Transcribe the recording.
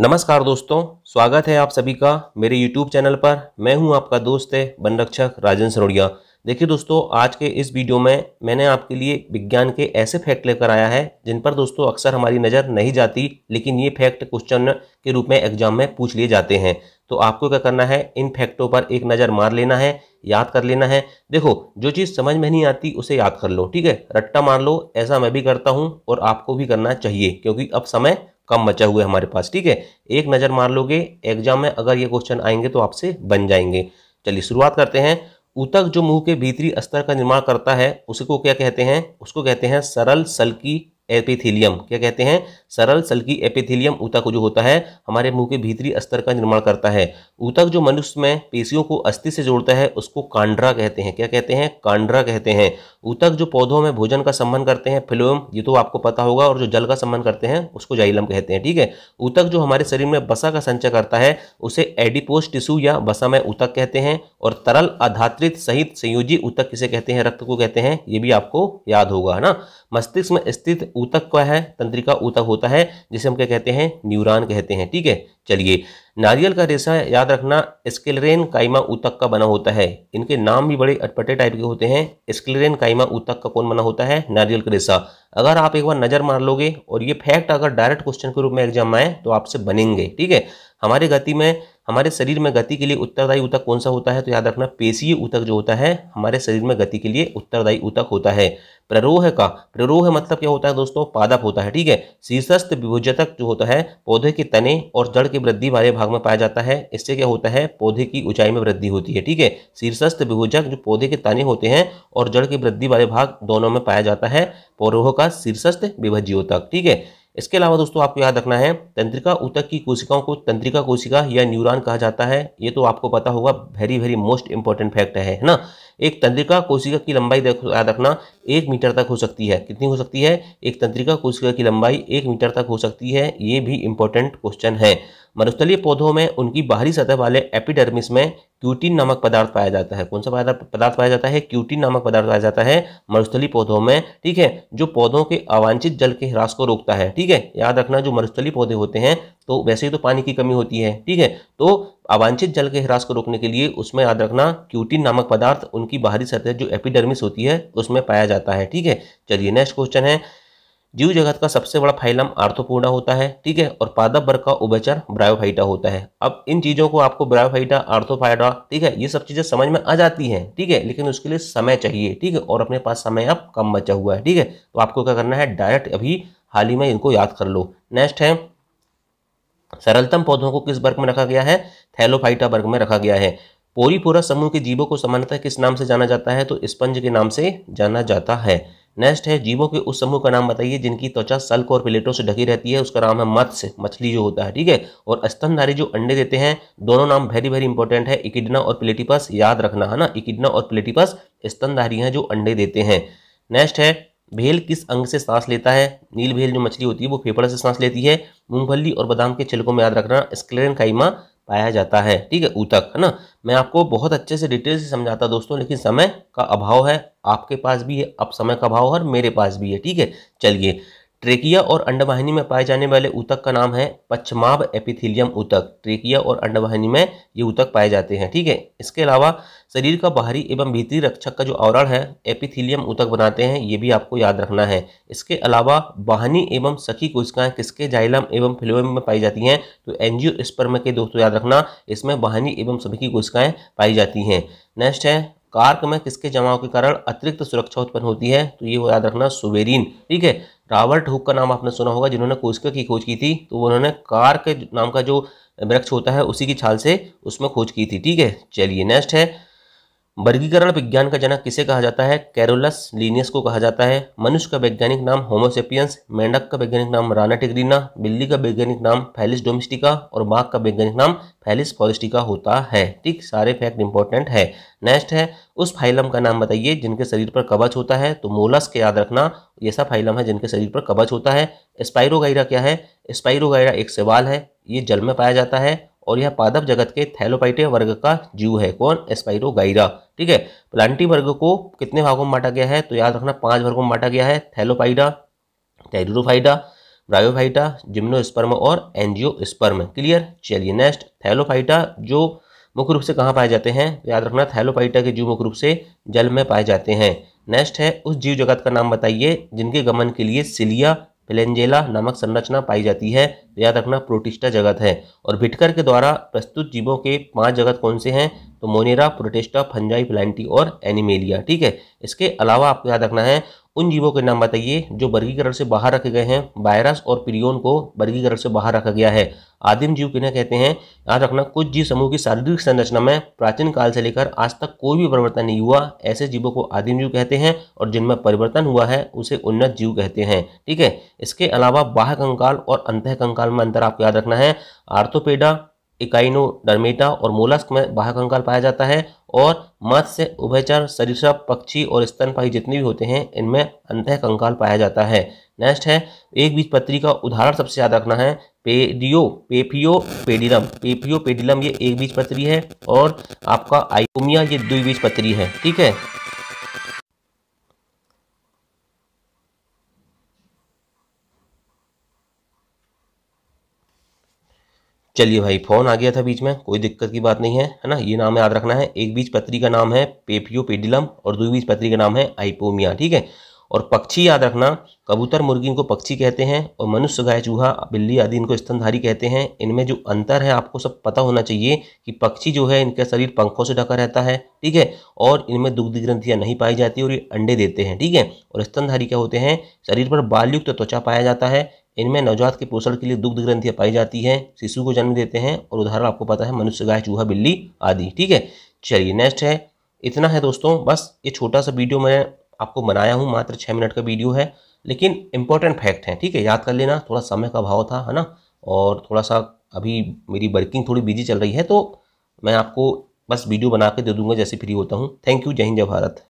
नमस्कार दोस्तों स्वागत है आप सभी का मेरे YouTube चैनल पर मैं हूं आपका दोस्त है वन रक्षक राजन सरोड़िया देखिए दोस्तों आज के इस वीडियो में मैंने आपके लिए विज्ञान के ऐसे फैक्ट लेकर आया है जिन पर दोस्तों अक्सर हमारी नज़र नहीं जाती लेकिन ये फैक्ट क्वेश्चन के रूप में एग्जाम में पूछ लिए जाते हैं तो आपको क्या करना है इन फैक्टों पर एक नज़र मार लेना है याद कर लेना है देखो जो चीज़ समझ में नहीं आती उसे याद कर लो ठीक है रट्टा मार लो ऐसा मैं भी करता हूँ और आपको भी करना चाहिए क्योंकि अब समय कम बचा हुआ है हमारे पास ठीक है एक नज़र मार लोगे एग्जाम में अगर ये क्वेश्चन आएंगे तो आपसे बन जाएंगे चलिए शुरुआत करते हैं उतक जो मुंह के भीतरी स्तर का निर्माण करता है उसको क्या कहते हैं उसको कहते हैं सरल सल्की एपिथीलियम क्या कहते हैं सरल सल्की एपिथीलियम ऊतक जो होता है हमारे मुंह के भीतरी स्तर का निर्माण करता है ऊतक जो मनुष्य में पेशियों को अस्थि से जोड़ता है उसको कांड्रा कहते हैं क्या कहते हैं कांड्रा कहते हैं ऊतक जो पौधों में भोजन का सम्मान करते हैं फिलोम ये तो आपको पता होगा और जो जल का संबंध करते हैं उसको जाइलम कहते हैं ठीक है ऊतक जो हमारे शरीर में बसा का संचय करता है उसे एडिपोस टिश्यू या बसा में ऊतक कहते हैं और तरल आधात्रित सहित संयोजी ऊतक किसे कहते हैं रक्त को कहते हैं ये भी आपको याद होगा है ना मस्तिष्क में स्थित ऊतक क्या है तंत्रिका ऊतक होता है जिसे हम क्या कहते हैं न्यूरॉन कहते हैं ठीक है चलिए नारियल का रेशा याद रखना स्केलरेन काइमा ऊतक का बना होता है इनके नाम भी बड़े अटपटे टाइप के होते हैं स्केलरेन काइमा ऊतक का कौन बना होता है नारियल का रेशा अगर आप एक बार नज़र मार लोगे और ये फैक्ट अगर डायरेक्ट क्वेश्चन के रूप में एग्जाम आए तो आपसे बनेंगे ठीक है हमारी गति में हमारे शरीर में गति के लिए उत्तरदायी ऊतक कौन सा होता है तो याद रखना पेशीय ऊतक जो होता है हमारे शरीर में गति के लिए उत्तरदायी ऊतक होता है प्ररोह का प्ररोह मतलब क्या होता है दोस्तों पादप होता है ठीक है शीर्षस्थ विभुजतक जो होता है पौधे के तने और जड़ की वृद्धि वाले भाग में पाया जाता है इससे क्या होता है पौधे की ऊंचाई में वृद्धि होती है ठीक है शीर्षस्थ विभुजक जो पौधे के तने होते हैं और जड़ की वृद्धि वाले भाग दोनों में पाया जाता है पौरोह का शीर्षस्थ विभज्योतक ठीक है इसके अलावा दोस्तों आपको याद रखना है तंत्रिका ऊतक की कोशिकाओं को तंत्रिका कोशिका या न्यूरॉन कहा जाता है ये तो आपको पता होगा very very most important fact है ना एक तंत्रिका कोशिका की लंबाई याद रखना एक मीटर तक हो सकती है कितनी हो सकती है एक तंत्रिका कोशिका की लंबाई एक मीटर तक हो सकती है ये भी इंपॉर्टेंट क्वेश्चन है मरुस्थलीय पौधों में उनकी बाहरी सतह वाले एपिडर्मिस में क्यूटीन नामक पदार्थ पाया जाता है कौन सा पदार्थ पाया जाता है क्यूटीन नामक पदार्थ पाया जाता है मरुस्थली पौधों में ठीक है जो पौधों के अवांछित जल के ह्रास को रोकता है ठीक है याद रखना जो मरुस्थली पौधे होते हैं तो वैसे ही तो पानी की कमी होती है ठीक है तो अवांछित जल के ह्रास को रोकने के लिए उसमें याद रखना क्यूटीन नामक पदार्थ उनकी बाहरी सतह जो एपिडर्मिस होती है उसमें पाया जाता है ठीक है चलिए नेक्स्ट क्वेश्चन है जीव जगत का सबसे बड़ा फाइलम आर्थोपोडा होता है ठीक है और पादप वर्ग का उभचर ब्रायोफाइटा होता है अब इन चीज़ों को आपको ब्रायोफाइटा आर्थोफाइटा ठीक है ये सब चीज़ें समझ में आ जाती हैं ठीक है लेकिन उसके लिए समय चाहिए ठीक है और अपने पास समय अब कम बचा हुआ है ठीक है तो आपको क्या करना है डायरेक्ट अभी हाल ही में इनको याद कर लो नेक्स्ट है सरलतम पौधों को किस वर्ग में रखा गया है थैलोफाइटा वर्ग में रखा गया है पोरीपोरा समूह के जीवों को सामान्यतः किस नाम से जाना जाता है तो स्पंज के नाम से जाना जाता है नेक्स्ट है जीवों के उस समूह का नाम बताइए जिनकी त्वचा सल्क और प्लेटों से ढकी रहती है उसका नाम है मत्स्य मछली जो होता है ठीक है और स्तनधारी जो अंडे देते हैं दोनों नाम वेरी वेरी इंपॉर्टेंट है इकिडना और प्लेटिपस याद रखना है ना इकिडना और प्लेटिपस स्तनधारी हैं जो अंडे देते हैं नेक्स्ट है भेल किस अंग से सांस लेता है नील भेल जो मछली होती है वो फेफड़ा से सांस लेती है मूंगफली और बादाम के छिलकों में याद रखना स्क्लेन काइमा पाया जाता है ठीक है ऊतक है ना मैं आपको बहुत अच्छे से डिटेल से समझाता दोस्तों लेकिन समय का अभाव है आपके पास भी है अब समय का अभाव है और मेरे पास भी है ठीक है चलिए ट्रेकिया और अंडवाहिनी में पाए जाने वाले ऊतक का नाम है पच्छमाभ एपिथिलियम ऊतक ट्रेकिया और अंडवाहिनी में ये ऊतक पाए जाते हैं ठीक है इसके अलावा शरीर का बाहरी एवं भीतरी रक्षक का जो आवरण है एपिथिलियम ऊतक बनाते हैं ये भी आपको याद रखना है इसके अलावा वाहनी एवं सखी कोशिकाएं किसके जाइलम एवं फिलोम में पाई जाती हैं तो एनजियो स्पर्म के दोस्तों याद रखना इसमें वाहनी एवं सभी की कोशिकाएँ पाई जाती हैं नेक्स्ट है कार्क में किसके जमाव के कारण अतिरिक्त सुरक्षा उत्पन्न होती है तो ये याद रखना सुबेरीन ठीक है रॉबर्ट हुक का नाम आपने सुना होगा जिन्होंने कोस्का की खोज की थी तो उन्होंने कार्क नाम का जो वृक्ष होता है उसी की छाल से उसमें खोज की थी ठीक है चलिए नेक्स्ट है वर्गीकरण विज्ञान का जनक किसे कहा जाता है कैरोलस लीनियस को कहा जाता है मनुष्य का वैज्ञानिक नाम होमोसेपियंस मेंढक का वैज्ञानिक नाम राना टिग्रीना बिल्ली का वैज्ञानिक नाम फैलिस डोमेस्टिका और बाघ का वैज्ञानिक नाम फैलिस फॉरेस्टिका होता है ठीक सारे फैक्ट इंपॉर्टेंट है नेक्स्ट है उस फाइलम का नाम बताइए जिनके शरीर पर कवच होता है तो मोलस के याद रखना ऐसा फाइलम है जिनके शरीर पर कवच होता है स्पाइरोगाइरा क्या है स्पाइरोगाइरा एक सवाल है ये जल में पाया जाता है और यह पादप जगत के थैलोपाइटे वर्ग का जीव है कौन एस्पाइरोगाइरा ठीक है प्लांटी वर्ग को कितने भागों में बांटा गया है तो याद रखना पांच वर्गों में बांटा गया है थैलोपाइडा टेरिडोफाइडा ब्रायोफाइटा जिम्नोस्पर्म और एनजियो क्लियर चलिए नेक्स्ट थैलोफाइटा जो मुख्य रूप से कहाँ पाए जाते हैं तो याद रखना थैलोपाइटा के जीव मुख्य रूप से जल में पाए जाते हैं नेक्स्ट है उस जीव जगत का नाम बताइए जिनके गमन के लिए सिलिया पेलेंजेला नामक संरचना पाई जाती है याद रखना प्रोटिस्टा जगत है और भिटकर के द्वारा प्रस्तुत जीवों के पांच जगत कौन से हैं तो मोनेरा प्रोटेस्टा फंजाई प्लांटी और एनिमेलिया ठीक है इसके अलावा आपको याद रखना है उन जीवों के नाम बताइए जो वर्गीकरण से बाहर रखे गए हैं वायरस और पिरियोन को वर्गीकरण से बाहर रखा गया है आदिम जीव किन्हें कहते हैं याद रखना कुछ जीव समूह की शारीरिक संरचना में प्राचीन काल से लेकर आज तक कोई भी परिवर्तन नहीं हुआ ऐसे जीवों को आदिम जीव कहते हैं और जिनमें परिवर्तन हुआ है उसे उन्नत जीव कहते हैं ठीक है इसके अलावा बाह्य कंकाल और अंत कंकाल में अंतर आपको याद रखना है आर्थोपेडा इकाइनो डरमेटा और मोलस्क में बाह्य कंकाल पाया जाता है और मत्स्य उभयचर सरिसप पक्षी और पाई जितने भी होते हैं इनमें अंत कंकाल पाया जाता है नेक्स्ट है एक बीज पत्री का उदाहरण सबसे याद रखना है पेडियो पेपियो पेडिलम पेपियो पेडिलम ये एक बीज पत्री है और आपका आइकोमिया ये द्विबीज पत्री है ठीक है चलिए भाई फोन आ गया था बीच में कोई दिक्कत की बात नहीं है है ना ये नाम याद रखना है एक बीच पत्री का नाम है पेपियो पेडिलम और दो बीच पत्री का नाम है आइपोमिया ठीक है और पक्षी याद रखना कबूतर मुर्गी इनको पक्षी कहते हैं और मनुष्य गाय चूहा बिल्ली आदि इनको स्तनधारी कहते हैं इनमें जो अंतर है आपको सब पता होना चाहिए कि पक्षी जो है इनका शरीर पंखों से ढका रहता है ठीक है और इनमें दुग्ध ग्रंथियाँ नहीं पाई जाती और ये अंडे देते हैं ठीक है और स्तनधारी क्या होते हैं शरीर पर बालयुक्त त्वचा पाया जाता है इनमें नवजात के पोषण के लिए दुग्ध ग्रंथियाँ पाई जाती हैं शिशु को जन्म देते हैं और उदाहरण आपको पता है मनुष्य गाय चूहा बिल्ली आदि ठीक है चलिए नेक्स्ट है इतना है दोस्तों बस ये छोटा सा वीडियो मैं आपको बनाया हूँ मात्र छः मिनट का वीडियो है लेकिन इंपॉर्टेंट फैक्ट है ठीक है याद कर लेना थोड़ा समय का भाव था है ना और थोड़ा सा अभी मेरी वर्किंग थोड़ी बिजी चल रही है तो मैं आपको बस वीडियो बना के दे दूंगा जैसे फ्री होता हूँ थैंक यू जय हिंद जय भारत